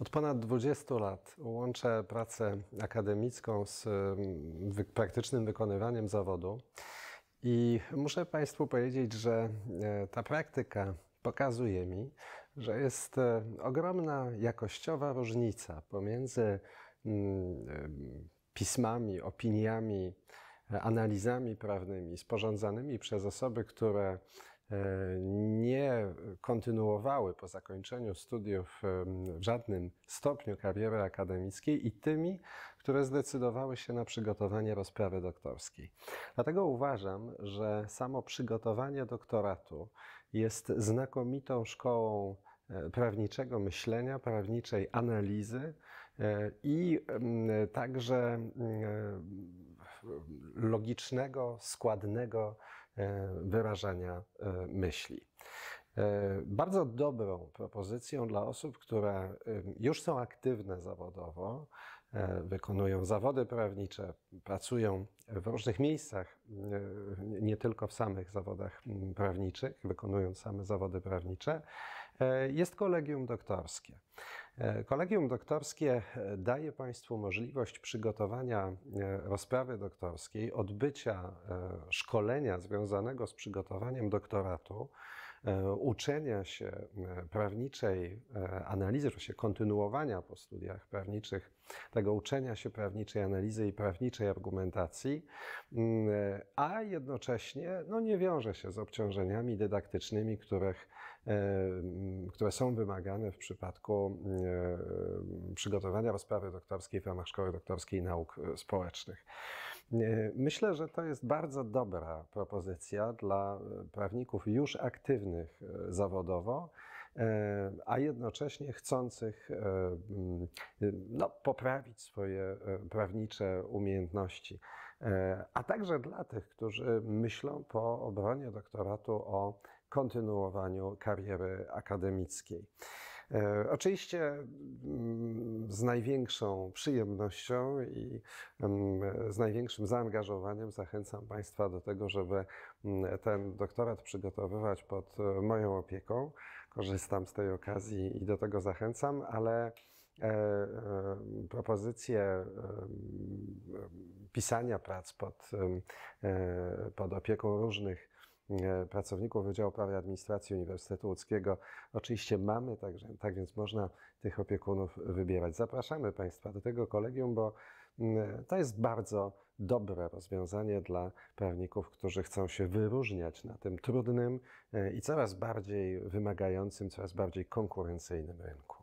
Od ponad 20 lat łączę pracę akademicką z mm, praktycznym wykonywaniem zawodu i muszę Państwu powiedzieć, że e, ta praktyka pokazuje mi, że jest e, ogromna jakościowa różnica pomiędzy mm, e, pismami, opiniami, analizami prawnymi sporządzanymi przez osoby, które E, nie kontynuowały po zakończeniu studiów w żadnym stopniu kariery akademickiej i tymi, które zdecydowały się na przygotowanie rozprawy doktorskiej. Dlatego uważam, że samo przygotowanie doktoratu jest znakomitą szkołą e, prawniczego myślenia, prawniczej analizy e, i także mm, logicznego, składnego E, wyrażania e, myśli. E, bardzo dobrą propozycją dla osób, które już są aktywne zawodowo, E, wykonują zawody prawnicze, pracują w różnych miejscach, e, nie tylko w samych zawodach prawniczych, wykonują same zawody prawnicze, e, jest kolegium doktorskie. Kolegium doktorskie daje Państwu możliwość przygotowania rozprawy doktorskiej, odbycia szkolenia związanego z przygotowaniem doktoratu E, uczenia się e, prawniczej e, analizy, oczywiście kontynuowania po studiach prawniczych, tego uczenia się prawniczej analizy i prawniczej argumentacji, mm, a jednocześnie no, nie wiąże się z obciążeniami dydaktycznymi, których E, które są wymagane w przypadku e, przygotowania rozprawy doktorskiej w ramach Szkoły Doktorskiej Nauk e, Społecznych. Myślę, że to jest bardzo dobra propozycja dla prawników już aktywnych zawodowo, a jednocześnie chcących no, poprawić swoje prawnicze umiejętności, a także dla tych, którzy myślą po obronie doktoratu o kontynuowaniu kariery akademickiej. E, oczywiście mm, z największą przyjemnością i mm, z największym zaangażowaniem zachęcam Państwa do tego, żeby mm, ten doktorat przygotowywać pod e, moją opieką. Korzystam z tej okazji i do tego zachęcam, ale e, propozycje pisania prac pod, pod opieką różnych E, pracowników Wydziału Prawa i Administracji Uniwersytetu Łódzkiego. Oczywiście mamy, także, tak więc można tych opiekunów wybierać. Zapraszamy Państwa do tego kolegium, bo mm, e, to jest bardzo dobre rozwiązanie dla prawników, którzy chcą się wyróżniać na tym trudnym e, i coraz bardziej wymagającym, coraz bardziej konkurencyjnym rynku.